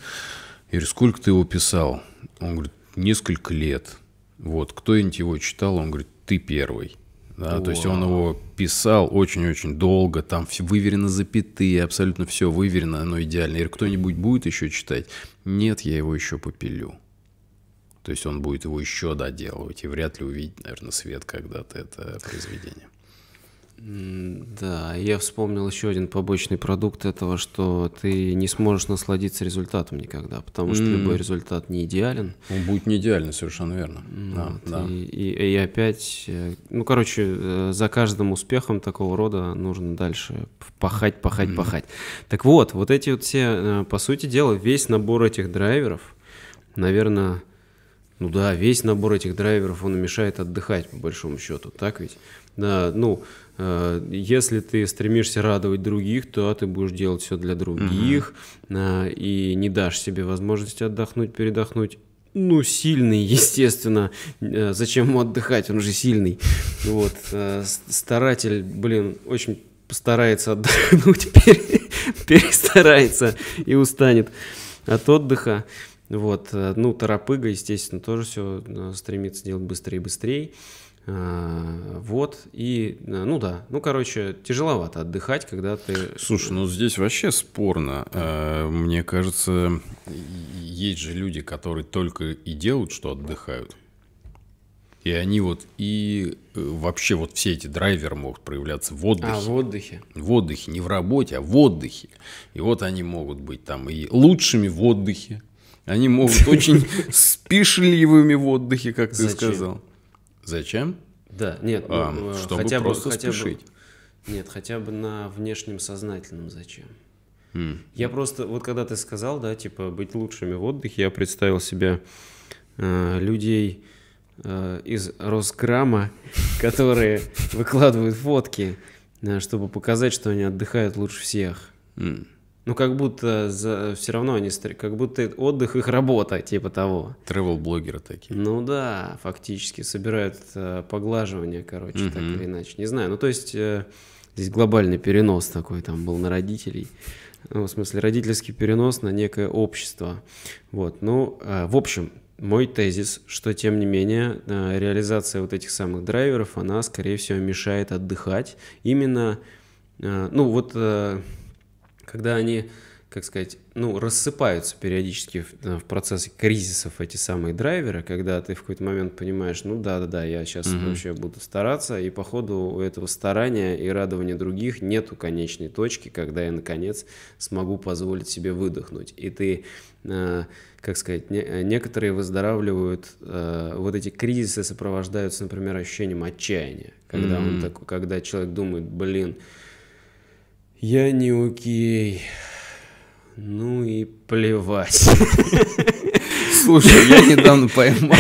Я сколько ты его писал? Он говорит, несколько лет. Вот, кто-нибудь его читал? Он говорит, ты первый. Да, То есть он его писал очень-очень долго, там выверено запятые, абсолютно все выверено, оно идеально. И кто-нибудь будет еще читать? Нет, я его еще попилю. То есть он будет его еще доделывать, и вряд ли увидеть, наверное, свет когда-то это произведение. Да, я вспомнил еще один побочный продукт этого, что ты не сможешь насладиться результатом никогда, потому что mm. любой результат не идеален. Он будет не идеален, совершенно верно. Ну вот, да, да. И, и, и опять, э, ну, короче, э, за каждым успехом такого рода нужно дальше пахать, пахать, mm. пахать. Так вот, вот эти вот все, э, по сути дела, весь набор этих драйверов, наверное, ну да, весь набор этих драйверов, он мешает отдыхать, по большому счету, так ведь? Да, ну, э, если ты стремишься радовать других, то ты будешь делать все для других угу. э, и не дашь себе возможности отдохнуть, передохнуть. Ну, сильный, естественно. Э, зачем ему отдыхать? Он же сильный. Вот. Э, старатель, блин, очень постарается отдохнуть, перестарается и устанет от отдыха. Вот, э, ну, торопыга, естественно, тоже все э, стремится делать быстрее и быстрее. А, вот, и, э, ну да, ну, короче, тяжеловато отдыхать, когда ты... Слушай, ну здесь вообще спорно. Мне кажется, есть же люди, которые только и делают, что отдыхают. И они вот и вообще вот все эти драйверы могут проявляться в а, отдыхе. А, в отдыхе. В отдыхе, не в работе, а в отдыхе. И вот они могут быть там и лучшими в отдыхе, они могут очень спешливыми в отдыхе, как ты сказал. Зачем? Да, нет, ну, а, э, чтобы просто спешить. Нет, хотя бы на внешнем сознательном зачем. Хм. Я просто, вот когда ты сказал, да, типа быть лучшими в отдыхе, я представил себе э, людей э, из Росграмма, которые выкладывают фотки, чтобы показать, что они отдыхают лучше всех. Хм. Ну, как будто за... все равно они... стр, Как будто отдых их работа, типа того. Тревел-блогеры такие. Ну да, фактически собирают э, поглаживание, короче, угу. так или иначе. Не знаю, ну то есть э, здесь глобальный перенос такой там был на родителей. Ну, в смысле, родительский перенос на некое общество. Вот, ну, э, в общем, мой тезис, что, тем не менее, э, реализация вот этих самых драйверов, она, скорее всего, мешает отдыхать. Именно, э, ну, вот... Э, когда они, как сказать, ну, рассыпаются периодически в, э, в процессе кризисов эти самые драйверы, когда ты в какой-то момент понимаешь, ну да-да-да, я сейчас угу. вообще буду стараться, и по ходу у этого старания и радования других нету конечной точки, когда я, наконец, смогу позволить себе выдохнуть. И ты э, как сказать, не, э, некоторые выздоравливают, э, вот эти кризисы сопровождаются, например, ощущением отчаяния, когда, mm-hmm. он так, когда человек думает, блин, я не окей. Ну и плевать. Слушай, я недавно поймал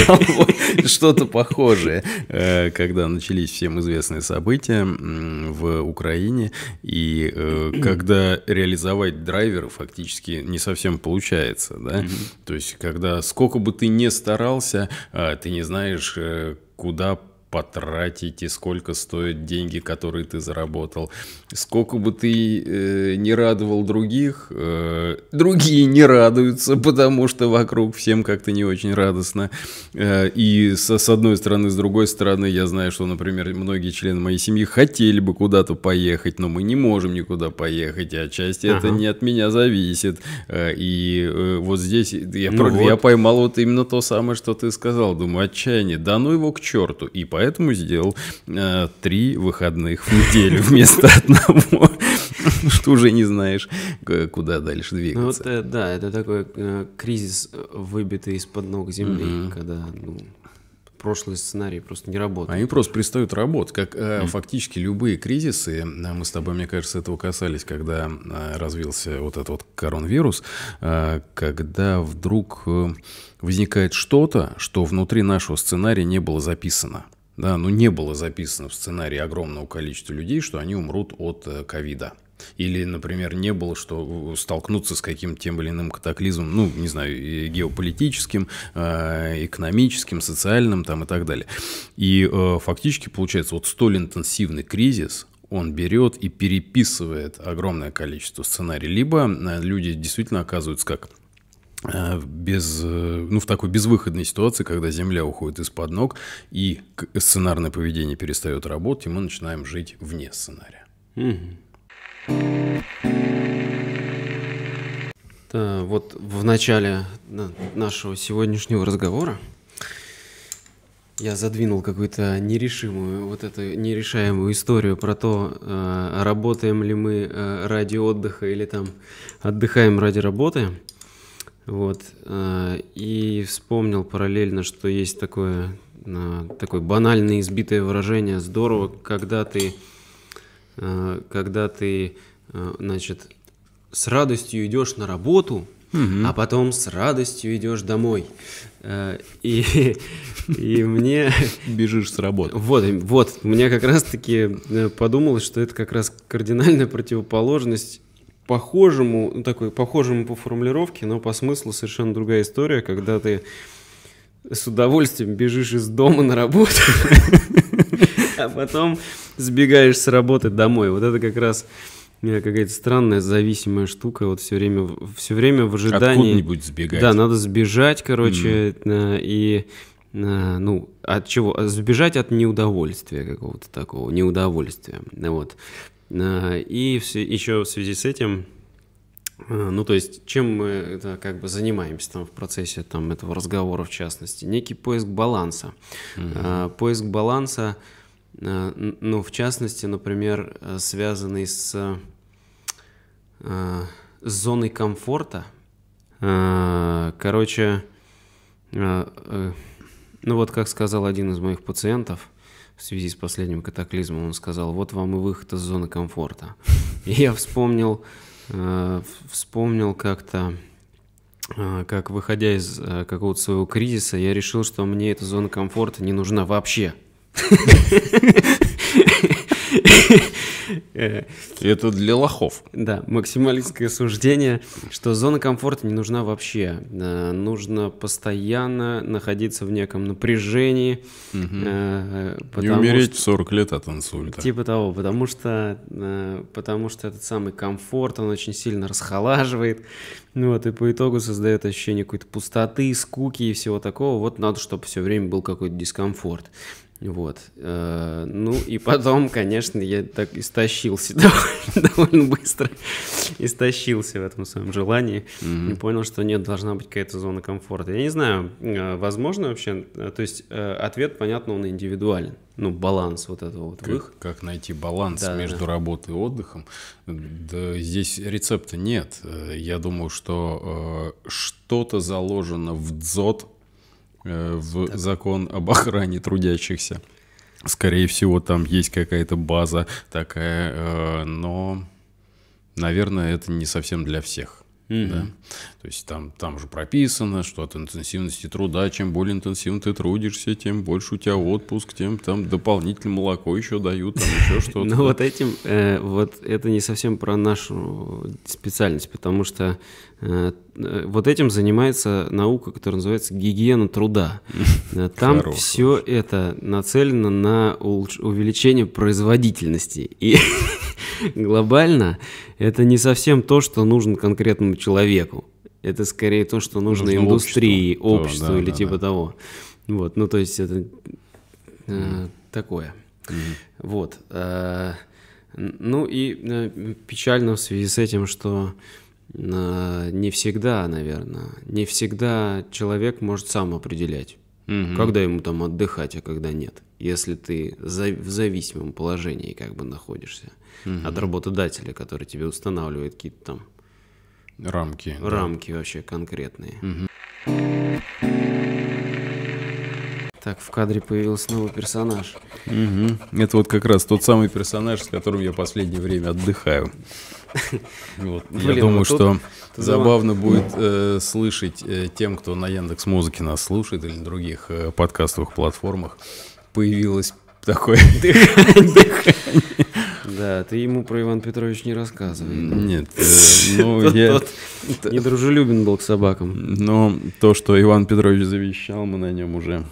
что-то похожее, э, когда начались всем известные события в Украине, и э, когда реализовать драйвера фактически не совсем получается, да? То есть, когда сколько бы ты ни старался, а, ты не знаешь, э, куда потратить и сколько стоят деньги, которые ты заработал. Сколько бы ты э, не радовал других, э, другие не радуются, потому что вокруг всем как-то не очень радостно. Э, и со, с одной стороны, с другой стороны, я знаю, что, например, многие члены моей семьи хотели бы куда-то поехать, но мы не можем никуда поехать, и отчасти ага. это не от меня зависит. Э, и э, вот здесь я, ну про, вот. поймал вот именно то самое, что ты сказал. Думаю, отчаяние, да ну его к черту. И поэтому поэтому сделал э, три выходных в неделю вместо одного, что уже не знаешь, куда дальше ну, двигаться. да, это такой э, кризис, э, выбитый из-под ног земли, когда, ну, прошлый сценарий просто не работает. Они просто перестают работать. Как э, mm. фактически любые кризисы, а мы с тобой, мне кажется, этого касались, когда э, развился вот этот вот коронавирус, э, когда вдруг э, возникает что-то, что внутри нашего сценария не было записано да, ну, не было записано в сценарии огромного количества людей, что они умрут от э, ковида. Или, например, не было, что э, столкнуться с каким-то тем или иным катаклизмом, ну, не знаю, геополитическим, э, экономическим, социальным там и так далее. И фактически получается вот столь интенсивный кризис, он берет и переписывает огромное количество сценариев. Либо люди действительно оказываются как Э, без, э, ну, в такой безвыходной ситуации, когда земля уходит из-под ног, и сценарное поведение перестает работать, и мы начинаем жить вне сценария. Да, вот в начале нашего сегодняшнего разговора я задвинул какую-то нерешимую, вот эту нерешаемую историю про то, э, работаем ли мы ради отдыха или там отдыхаем ради работы – вот. А, и вспомнил параллельно, что есть такое, а, такое банальное избитое выражение «здорово», когда ты, а, когда ты значит, с радостью идешь на работу, угу. а потом с радостью идешь домой. И, и мне... Бежишь с работы. Вот, вот, мне как раз-таки э, подумалось, что это как раз кардинальная противоположность похожему, ну, такой, похожему по формулировке, но по смыслу совершенно другая история, когда ты с удовольствием бежишь из дома на работу, а потом сбегаешь с работы домой. Вот это как раз э, какая-то странная зависимая штука. Вот все время, все время в ожидании. Откуда-нибудь сбегать. Да, надо сбежать, короче, э, и э, ну, от чего? Сбежать от неудовольствия какого-то такого, неудовольствия. Вот. Э, и еще в связи с этим, э, ну то есть чем мы это как бы занимаемся там в процессе там этого разговора в частности, некий поиск баланса. mm Поиск баланса, ну в частности, например, связанный с, с зоной комфорта. Короче, ну вот как сказал один из моих пациентов, в связи с последним катаклизмом, он сказал, вот вам и выход из зоны комфорта. И я вспомнил, э, вспомнил как-то, э, как выходя из э, какого-то своего кризиса, я решил, что мне эта зона комфорта не нужна вообще. Это для лохов. Да, максималистское суждение, что зона комфорта не нужна вообще. Э, нужно постоянно находиться в неком напряжении. Угу. И умереть в 40 лет от инсульта. Типа того, потому что, э, потому что этот самый комфорт, он очень сильно расхолаживает. Ну вот, и по итогу создает ощущение какой-то пустоты, скуки и всего такого. Вот надо, чтобы все время был какой-то дискомфорт. Вот. Э, ну и потом, конечно, я так истощился довольно, довольно быстро. Истощился в этом своем желании. Mm-hmm. И понял, что нет, должна быть какая-то зона комфорта. Я не знаю, э, возможно вообще... Э, то есть ответ, понятно, он индивидуален. Ну, баланс вот этого вот. Как, как найти баланс да, между да. работой и отдыхом? Да, здесь рецепта нет. Я думаю, что что-то заложено в дзот Э, в так. закон об охране трудящихся. Скорее всего, там есть какая-то база такая, э, но, наверное, это не совсем для всех mm Да? То есть там, там же прописано, что от интенсивности труда, чем более интенсивно ты трудишься, тем больше у тебя отпуск, тем там дополнительное молоко еще дают, там еще что-то. Ну вот этим, э, вот это не совсем про нашу специальность, потому что э, э, вот этим занимается наука, которая называется гигиена труда. Там все это нацелено на увеличение производительности. И глобально, это не совсем то, что нужно конкретному человеку. Это скорее то, что нужно, нужно индустрии, обществу, обществу да, или да, типа да. того. Вот, ну то есть это э, такое. Вот. Э, ну и э, печально в связи с этим, что э, не всегда, наверное, не всегда человек может сам определять, когда ему там отдыхать, а когда нет, если ты за, в зависимом положении как бы находишься угу. от работодателя, который тебе устанавливает какие-то там рамки. Рамки да. вообще конкретные. Угу. Так, в кадре появился новый персонаж. Угу. Это вот как раз тот самый персонаж, с которым я последнее время отдыхаю. Вот. Блин, я думаю, вот а что тут забавно дома... будет э, слышать э, тем, кто на Яндекс Музыке нас слушает или на других э, подкастовых платформах, появилось такое дыхание. Да, ты ему про Иван Петрович не рассказывай. Нет, э, ну я... Недружелюбен был к собакам. Но то, что Иван Петрович завещал, мы на нем уже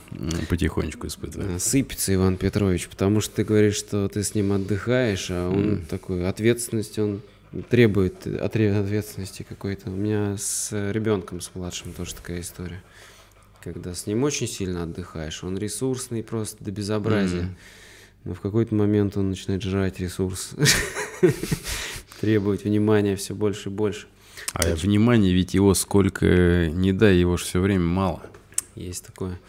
потихонечку испытываем. А, сыпется Иван Петрович, потому что ты говоришь, что ты с ним отдыхаешь, а он такой, ответственность он требует ответственности какой-то. У меня с ребенком, с младшим тоже такая история. Когда с ним очень сильно отдыхаешь, он ресурсный просто до безобразия. Mm-hmm. Но в какой-то момент он начинает жрать ресурс, требовать внимания все больше и больше. А Значит, внимание ведь его сколько не дай, его же все время мало. Есть такое.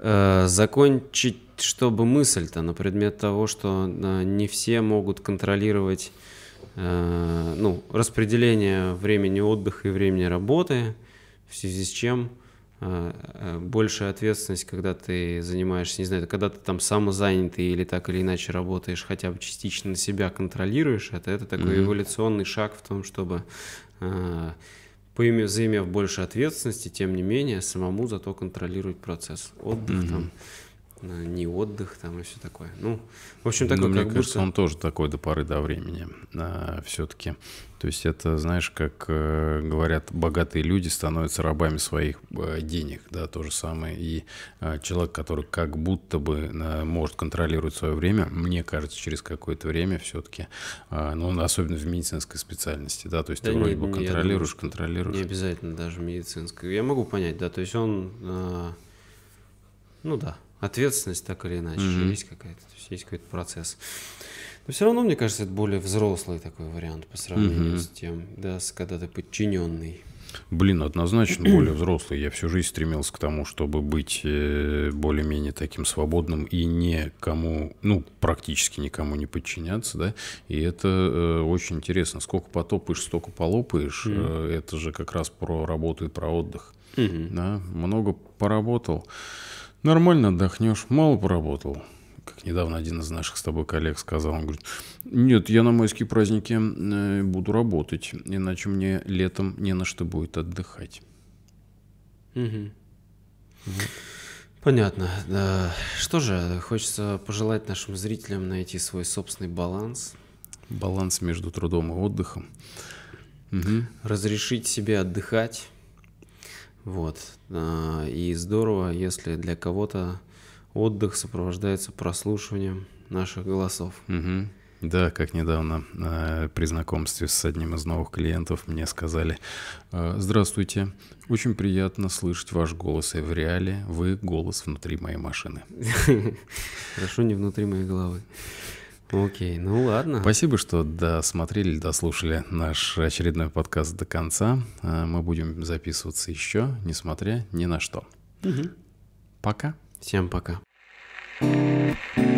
Э, закончить, чтобы мысль-то на предмет того, что э, не все могут контролировать э, ну, распределение времени отдыха и времени работы, в связи с чем Э, большая ответственность, когда ты занимаешься, не знаю, когда ты там самозанятый или так или иначе работаешь, хотя бы частично на себя контролируешь, это, это такой mm-hmm. эволюционный шаг в том, чтобы э, поимев, заимев больше ответственности, тем не менее, самому зато контролировать процесс. Отдых mm-hmm. там не отдых там и все такое. Ну, в общем, такой, ну, как кажется, будто... он тоже такой до поры до времени а, все-таки. То есть это, знаешь, как э, говорят, богатые люди становятся рабами своих э, денег, да, то же самое. И э, человек, который как будто бы э, может контролировать свое время, мне кажется, через какое-то время все-таки, э, а, ну, особенно в медицинской специальности, да, то есть да ты нет, вроде бы ну, контролируешь, думаю, контролируешь. Не обязательно даже медицинской. Я могу понять, да, то есть он, э, ну да, ответственность так или иначе mm-hmm. есть какая-то, есть какой-то процесс. Но все равно, мне кажется, это более взрослый такой вариант по сравнению mm-hmm. с тем, да, с когда ты подчиненный. Блин, однозначно более взрослый. Я всю жизнь стремился к тому, чтобы быть э, более-менее таким свободным и никому, ну, практически никому не подчиняться, да. И это э, очень интересно. Сколько потопаешь, столько полопаешь. Mm. -hmm. Э, это же как раз про работу и про отдых. Mm-hmm. Да, много поработал. Нормально отдохнешь, мало поработал. Как недавно один из наших с тобой коллег сказал, он говорит, нет, я на майские праздники э, буду работать, иначе мне летом не на что будет отдыхать. Угу. Вот. Понятно. Да. Что же, хочется пожелать нашим зрителям найти свой собственный баланс. Баланс между трудом и отдыхом. Угу. Разрешить себе отдыхать вот. А, и здорово, если для кого-то отдых сопровождается прослушиванием наших голосов. Угу. Да, как недавно э, при знакомстве с одним из новых клиентов мне сказали, э, здравствуйте, очень приятно слышать ваш голос, и в реале вы голос внутри моей машины. Хорошо, не внутри моей головы. Окей, ну ладно. Спасибо, что досмотрели, дослушали наш очередной подкаст до конца. Э, мы будем записываться еще, несмотря ни на что. Угу. Пока. Всем пока. thank you